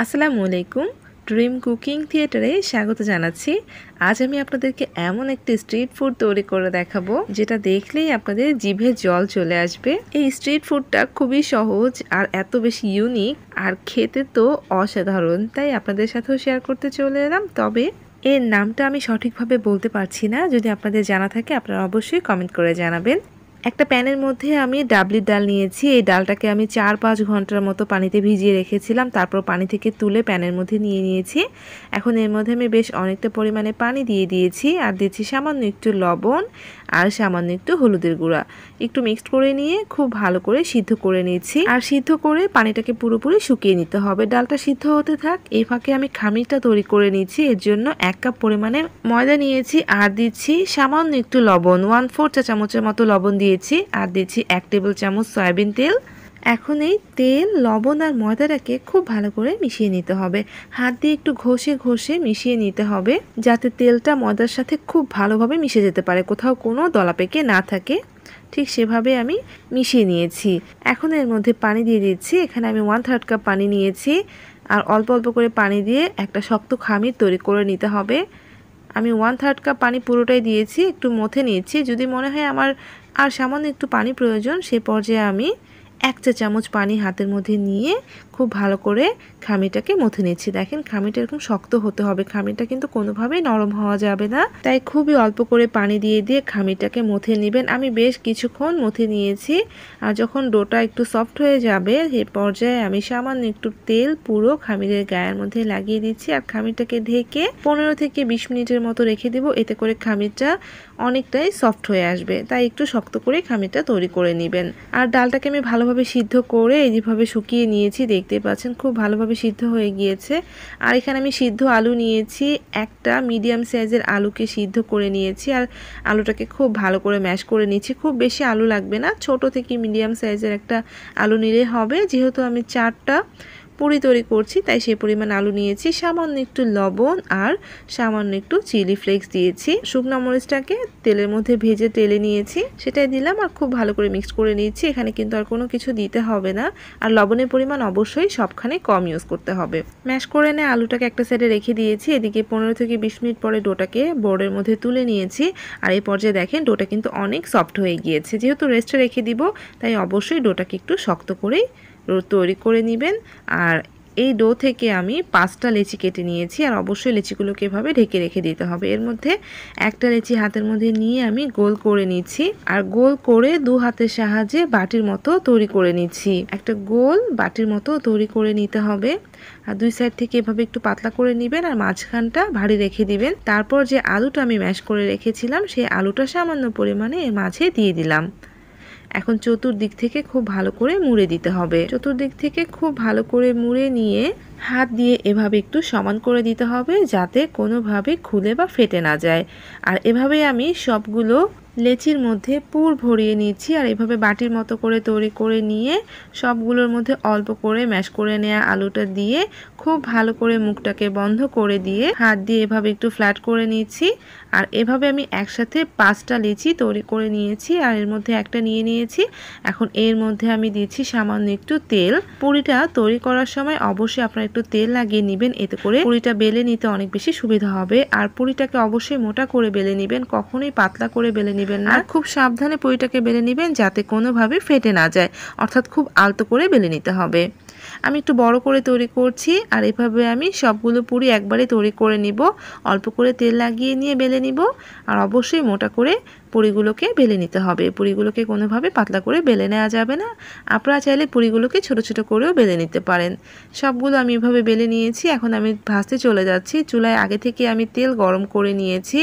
আসসালামু আলাইকুম dream cooking থিয়েটারে স্বাগত জানাচ্ছি আজ আমি আপনাদেরকে এমন একটি স্ট্রিট ফুড তৈরি করে দেখাবো যেটা দেখলেই আপনাদের জিভে জল চলে আসবে এই স্ট্রিট ফুডটা খুবই সহজ আর এত বেশি ইউনিক আর খেতে তো অসাধারণ তাই আপনাদের সাথেও শেয়ার করতে চলে এলাম তবে এর নামটা আমি সঠিকভাবে বলতে পারছি না যদি আপনাদের জানা থাকে আপনারা অবশ্যই কমেন্ট করে জানাবেন একটা প্যানের মধ্যে আমি ডাবলির ডাল নিয়েছি এই ডালটাকে আমি চার পাঁচ ঘন্টার মতো পানিতে ভিজিয়ে রেখেছিলাম তারপর পানি থেকে তুলে প্যানের মধ্যে নিয়ে নিয়েছি এখন এর মধ্যে আমি বেশ অনেকটা পরিমাণে পানি দিয়ে দিয়েছি আর দিয়েছি সামান্য একটু লবণ আর সামান্য একটু হলুদের গুঁড়া একটু মিক্সড করে নিয়ে খুব ভালো করে সিদ্ধ করে নিয়েছি আর সিদ্ধ করে পানিটাকে পুরোপুরি শুকিয়ে নিতে হবে ডালটা সিদ্ধ হতে থাক এই ফাঁকে আমি খামিরটা তৈরি করে নিয়েছি এর জন্য এক কাপ পরিমাণে ময়দা নিয়েছি আর দিচ্ছি সামান্য একটু লবণ ওয়ান ফোর চা চামচের মতো লবণ দিয়ে দিয়েছি আর দিয়েছি এক টেবিল চামচ সয়াবিন তেল এখন এই তেল লবণ আর ময়দাটাকে খুব ভালো করে মিশিয়ে নিতে হবে হাত দিয়ে একটু ঘষে ঘষে মিশিয়ে নিতে হবে যাতে তেলটা ময়দার সাথে খুব ভালোভাবে মিশে যেতে পারে কোথাও কোনো দলা পেকে না থাকে ঠিক সেভাবে আমি মিশিয়ে নিয়েছি এখন এর মধ্যে পানি দিয়ে দিচ্ছি এখানে আমি ওয়ান থার্ড কাপ পানি নিয়েছি আর অল্প অল্প করে পানি দিয়ে একটা শক্ত খামির তৈরি করে নিতে হবে আমি ওয়ান থার্ড কাপ পানি পুরোটাই দিয়েছি একটু মথে নিয়েছি যদি মনে হয় আমার আর সামান্য একটু পানি প্রয়োজন সে পর্যায়ে আমি এক চা চামচ পানি হাতের মধ্যে নিয়ে খুব ভালো করে খামিটাকে মথে নিচ্ছি দেখেন খামিটা এরকম শক্ত হতে হবে খামিটা কিন্তু কোনোভাবেই নরম হওয়া যাবে না তাই খুবই অল্প করে পানি দিয়ে দিয়ে খামিটাকে মথে নেবেন আমি বেশ কিছুক্ষণ মথে নিয়েছি আর যখন ডোটা একটু সফট হয়ে যাবে সে পর্যায়ে আমি সামান্য একটু তেল পুরো খামিরের গায়ের মধ্যে লাগিয়ে দিচ্ছি আর খামিটাকে ঢেকে পনেরো থেকে বিশ মিনিটের মতো রেখে দেব এতে করে খামিরটা অনেকটাই সফট হয়ে আসবে তাই একটু শক্ত করে খামিরটা তৈরি করে নেবেন আর ডালটাকে আমি ভালোভাবে সিদ্ধ করে যেভাবে শুকিয়ে নিয়েছি দেখতে পাচ্ছেন খুব ভালোভাবে সিদ্ধ হয়ে গিয়েছে আর এখানে আমি সিদ্ধ আলু নিয়েছি একটা মিডিয়াম সাইজের আলুকে সিদ্ধ করে নিয়েছি আর আলুটাকে খুব ভালো করে ম্যাশ করে নিয়েছি খুব বেশি আলু লাগবে না ছোট থেকে মিডিয়াম সাইজের একটা আলু নিলে হবে যেহেতু আমি চারটা পুরি তৈরি করছি তাই সেই পরিমাণ আলু নিয়েছি সামান্য একটু লবণ আর সামান্য একটু চিলি ফ্লেক্স দিয়েছি শুকনো মরিচটাকে তেলের মধ্যে ভেজে তেলে নিয়েছি সেটাই দিলাম আর খুব ভালো করে মিক্স করে নিয়েছি এখানে কিন্তু আর কোনো কিছু দিতে হবে না আর লবণের পরিমাণ অবশ্যই সবখানে কম ইউজ করতে হবে ম্যাশ করে নিয়ে আলুটাকে একটা সাইডে রেখে দিয়েছি এদিকে পনেরো থেকে বিশ মিনিট পরে ডোটাকে বোর্ডের মধ্যে তুলে নিয়েছি আর এই পর্যায়ে দেখেন ডোটা কিন্তু অনেক সফট হয়ে গিয়েছে যেহেতু রেস্টে রেখে দিব তাই অবশ্যই ডোটাকে একটু শক্ত করেই তৈরি করে নেবেন আর এই ডো থেকে আমি পাঁচটা লেচি কেটে নিয়েছি আর অবশ্যই লেচিগুলোকে এভাবে ঢেকে রেখে দিতে হবে এর মধ্যে একটা লেচি হাতের মধ্যে নিয়ে আমি গোল করে নিচ্ছি আর গোল করে দু হাতের সাহায্যে বাটির মতো তৈরি করে নিচ্ছি একটা গোল বাটির মতো তৈরি করে নিতে হবে আর দুই সাইড থেকে এভাবে একটু পাতলা করে নেবেন আর মাঝখানটা ভারী রেখে দিবেন তারপর যে আলুটা আমি ম্যাশ করে রেখেছিলাম সেই আলুটা সামান্য পরিমাণে এর মাঝে দিয়ে দিলাম এখন চতুর্দিক থেকে খুব ভালো করে মুড়ে দিতে হবে চতুর্দিক থেকে খুব ভালো করে মুড়ে নিয়ে হাত দিয়ে এভাবে একটু সমান করে দিতে হবে যাতে কোনোভাবে খুলে বা ফেটে না যায় আর এভাবে আমি সবগুলো লেচির মধ্যে পুর ভরিয়ে নিচ্ছি আর এভাবে বাটির মতো করে তৈরি করে নিয়ে সবগুলোর মধ্যে অল্প করে ম্যাশ করে নেওয়া আলুটা দিয়ে খুব ভালো করে মুখটাকে বন্ধ করে দিয়ে হাত দিয়ে এভাবে একটু ফ্ল্যাট করে নিয়েছি আর এভাবে আমি একসাথে পাঁচটা লিচি তৈরি করে নিয়েছি আর এর মধ্যে একটা নিয়ে নিয়েছি এখন এর মধ্যে আমি দিয়েছি সামান্য একটু তেল পুরিটা তৈরি করার সময় অবশ্যই আপনারা একটু তেল লাগিয়ে নেবেন এতে করে পুরিটা বেলে নিতে অনেক বেশি সুবিধা হবে আর পুরিটাকে অবশ্যই মোটা করে বেলে নেবেন কখনোই পাতলা করে বেলে নেবেন না খুব সাবধানে পুরিটাকে বেলে নেবেন যাতে কোনোভাবে ফেটে না যায় অর্থাৎ খুব আলতো করে বেলে নিতে হবে আমি একটু বড় করে তৈরি করছি আর এভাবে আমি সবগুলো পুরি একবারে তৈরি করে নিব অল্প করে তেল লাগিয়ে নিয়ে বেলে নিব আর অবশ্যই মোটা করে পুরিগুলোকে বেলে নিতে হবে পুরিগুলোকে কোনোভাবে পাতলা করে বেলে নেওয়া যাবে না আপনারা চাইলে পুরিগুলোকে ছোট ছোট করেও বেলে নিতে পারেন সবগুলো আমি এভাবে বেলে নিয়েছি এখন আমি ভাজতে চলে যাচ্ছি চুলায় আগে থেকে আমি তেল গরম করে নিয়েছি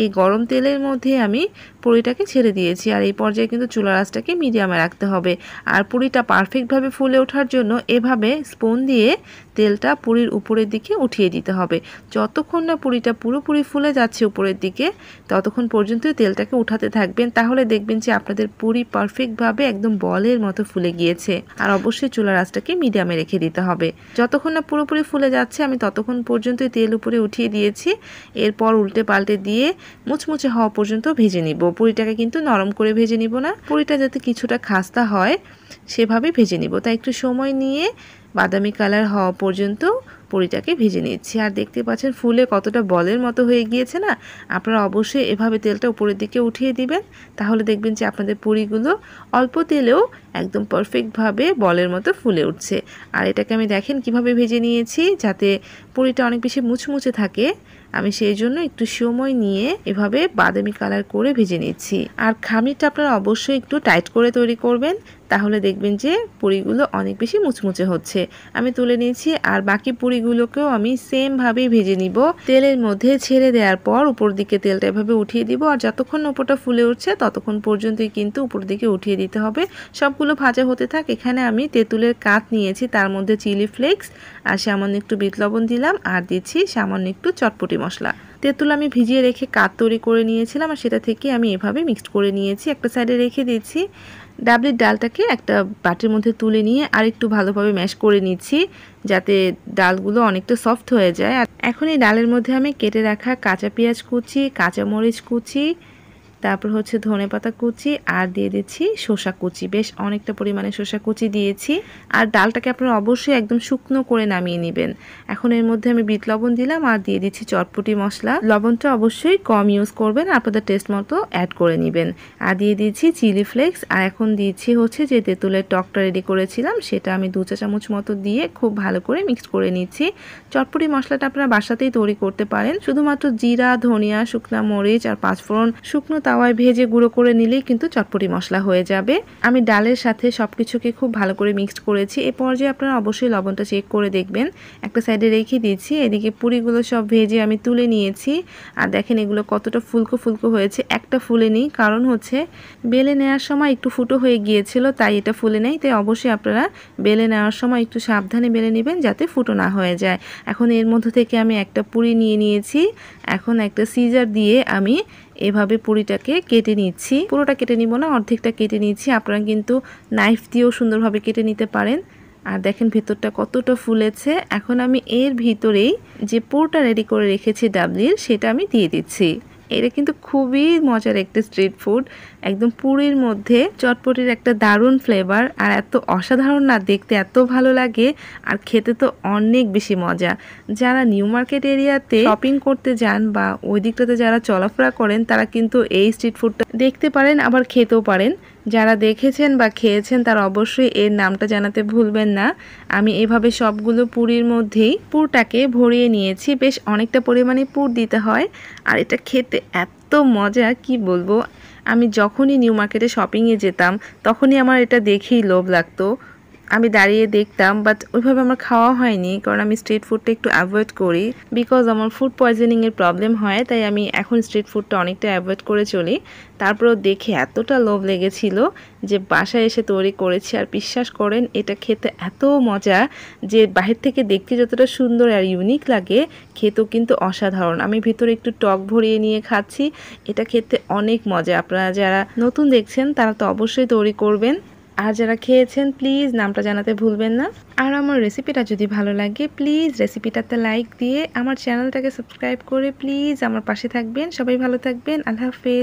এই গরম তেলের মধ্যে আমি পুরিটাকে ছেড়ে দিয়েছি আর এই পর্যায়ে কিন্তু চুলা রাসটাকে মিডিয়ামে রাখতে হবে আর পুরিটা পারফেক্টভাবে ফুলে ওঠার জন্য এভাবে স্পুন দিয়ে তেলটা পুরীর উপরের দিকে উঠিয়ে দিতে হবে যতক্ষণ না পুরিটা পুরোপুরি ফুলে যাচ্ছে উপরের দিকে ততক্ষণ পর্যন্ত তেলটাকে উঠাতে থাকবেন তাহলে দেখবেন যে আপনাদের পুরি পারফেক্টভাবে একদম বলের মতো ফুলে গিয়েছে আর অবশ্যই চুলা আঁচটাকে মিডিয়ামে রেখে দিতে হবে যতক্ষণ না পুরোপুরি ফুলে যাচ্ছে আমি ততক্ষণ পর্যন্ত তেল উপরে উঠিয়ে দিয়েছি এরপর উল্টে পাল্টে দিয়ে মুচমুচে হওয়া পর্যন্ত ভেজে নিব পুরিটাকে কিন্তু নরম করে ভেজে নিব না পুরিটা যাতে কিছুটা খাস্তা হয় সেভাবে ভেজে নিব তাই একটু সময় নিয়ে বাদামি কালার হওয়া পর্যন্ত পুরিটাকে ভেজে নিচ্ছি আর দেখতে পাচ্ছেন ফুলে কতটা বলের মতো হয়ে গিয়েছে না আপনারা অবশ্যই এভাবে তেলটা উপরের দিকে উঠিয়ে দিবেন তাহলে দেখবেন যে আপনাদের পুরিগুলো অল্প তেলেও একদম পারফেক্টভাবে বলের মতো ফুলে উঠছে আর এটাকে আমি দেখেন কিভাবে ভেজে নিয়েছি যাতে পুরিটা অনেক বেশি মুচমুচে থাকে আমি সেই জন্য একটু সময় নিয়ে এভাবে বাদামি কালার করে ভেজে নিচ্ছি আর খামিরটা আপনারা অবশ্যই একটু টাইট করে তৈরি করবেন তাহলে দেখবেন যে পুরিগুলো অনেক বেশি মুচমুচে হচ্ছে আমি তুলে নিয়েছি আর বাকি পুরিগুলোকেও আমি সেমভাবেই ভেজে নিব তেলের মধ্যে ছেড়ে দেওয়ার পর উপর দিকে তেলটা এভাবে উঠিয়ে দিব আর যতক্ষণ ওপরটা ফুলে উঠছে ততক্ষণ পর্যন্তই কিন্তু উপর দিকে উঠিয়ে দিতে হবে সবগুলো ভাজা হতে থাক এখানে আমি তেঁতুলের কাত নিয়েছি তার মধ্যে চিলি ফ্লেক্স আর সামান্য একটু বিট লবণ দিলাম আর দিচ্ছি সামান্য একটু চটপটি মশলা তেঁতুল আমি ভিজিয়ে রেখে কাত তৈরি করে নিয়েছিলাম আর সেটা থেকে আমি এভাবে মিক্সড করে নিয়েছি একটা সাইডে রেখে দিয়েছি ডাবলির ডালটাকে একটা বাটির মধ্যে তুলে নিয়ে আর একটু ভালোভাবে ম্যাশ করে নিচ্ছি যাতে ডালগুলো অনেকটা সফট হয়ে যায় আর এখন এই ডালের মধ্যে আমি কেটে রাখা কাঁচা পেঁয়াজ কুচি কাঁচামরিচ কুচি তারপর হচ্ছে ধনে পাতা কুচি আর দিয়ে দিচ্ছি শসা কুচি বেশ অনেকটা পরিমাণে শসা কুচি দিয়েছি আর ডালটাকে আপনারা অবশ্যই একদম শুকনো করে নামিয়ে নেবেন এখন এর মধ্যে আমি বিট লবণ দিলাম আর দিয়ে দিচ্ছি চটপটি মশলা লবণটা অবশ্যই কম ইউজ করবেন আপনাদের টেস্ট মতো অ্যাড করে নেবেন আর দিয়ে দিয়েছি চিলি ফ্লেক্স আর এখন দিয়েছি হচ্ছে যে তেঁতুলের টকটা রেডি করেছিলাম সেটা আমি দু চা চামচ মতো দিয়ে খুব ভালো করে মিক্স করে নিচ্ছি চটপটি মশলাটা আপনারা বাসাতেই তৈরি করতে পারেন শুধুমাত্র জিরা ধনিয়া শুকনা মরিচ আর পাঁচফোড়ন শুকনো তাওয়ায় ভেজে গুঁড়ো করে নিলেই কিন্তু চটপটি মশলা হয়ে যাবে আমি ডালের সাথে সব কিছুকে খুব ভালো করে মিক্সড করেছি এ পর্যায়ে আপনারা অবশ্যই লবণটা চেক করে দেখবেন একটা সাইডে রেখে দিয়েছি এদিকে পুরিগুলো সব ভেজে আমি তুলে নিয়েছি আর দেখেন এগুলো কতটা ফুলকো ফুলকো হয়েছে একটা ফুলে নিই কারণ হচ্ছে বেলে নেওয়ার সময় একটু ফুটো হয়ে গিয়েছিল তাই এটা ফুলে নেই তাই অবশ্যই আপনারা বেলে নেওয়ার সময় একটু সাবধানে বেলে নেবেন যাতে ফুটো না হয়ে যায় এখন এর মধ্যে থেকে আমি একটা পুরি নিয়ে নিয়েছি এখন একটা সিজার দিয়ে আমি এভাবে পুরিটা পুরোটাকে কেটে নিচ্ছি পুরোটা কেটে নিব না অর্ধেকটা কেটে নিচ্ছি আপনারা কিন্তু নাইফ দিয়েও সুন্দরভাবে কেটে নিতে পারেন আর দেখেন ভেতরটা কতটা ফুলেছে এখন আমি এর ভিতরেই যে পোরটা রেডি করে রেখেছি ডাবলির সেটা আমি দিয়ে দিচ্ছি এটা কিন্তু খুবই মজার একটা স্ট্রিট ফুড একদম পুরীর মধ্যে চটপটির একটা দারুণ ফ্লেভার আর এত অসাধারণ না দেখতে এত ভালো লাগে আর খেতে তো অনেক বেশি মজা যারা নিউ মার্কেট এরিয়াতে শপিং করতে যান বা ওই দিকটাতে যারা চলাফেরা করেন তারা কিন্তু এই স্ট্রিট ফুডটা দেখতে পারেন আবার খেতেও পারেন যারা দেখেছেন বা খেয়েছেন তারা অবশ্যই এর নামটা জানাতে ভুলবেন না আমি এভাবে সবগুলো পুরীর মধ্যেই পুরটাকে ভরিয়ে নিয়েছি বেশ অনেকটা পরিমাণে পুর দিতে হয় আর এটা খেতে এত মজা কি বলবো আমি যখনই নিউ মার্কেটে শপিংয়ে যেতাম তখনই আমার এটা দেখেই লোভ লাগতো আমি দাঁড়িয়ে দেখতাম বাট ওইভাবে আমার খাওয়া হয়নি কারণ আমি স্ট্রিট ফুডটা একটু অ্যাভয়েড করি বিকজ আমার ফুড পয়জনিংয়ের প্রবলেম হয় তাই আমি এখন স্ট্রিট ফুডটা অনেকটা অ্যাভয়েড করে চলি তারপরেও দেখে এতটা লোভ লেগেছিল যে বাসায় এসে তৈরি করেছি আর বিশ্বাস করেন এটা খেতে এত মজা যে বাহির থেকে দেখতে যতটা সুন্দর আর ইউনিক লাগে খেতেও কিন্তু অসাধারণ আমি ভিতরে একটু টক ভরিয়ে নিয়ে খাচ্ছি এটা খেতে অনেক মজা আপনারা যারা নতুন দেখছেন তারা তো অবশ্যই তৈরি করবেন আর যারা খেয়েছেন প্লিজ নামটা জানাতে ভুলবেন না আর আমার রেসিপিটা যদি ভালো লাগে প্লিজ রেসিপিটাতে লাইক দিয়ে আমার চ্যানেলটাকে সাবস্ক্রাইব করে প্লিজ আমার পাশে থাকবেন সবাই ভালো থাকবেন আল্লাহ হাফেজ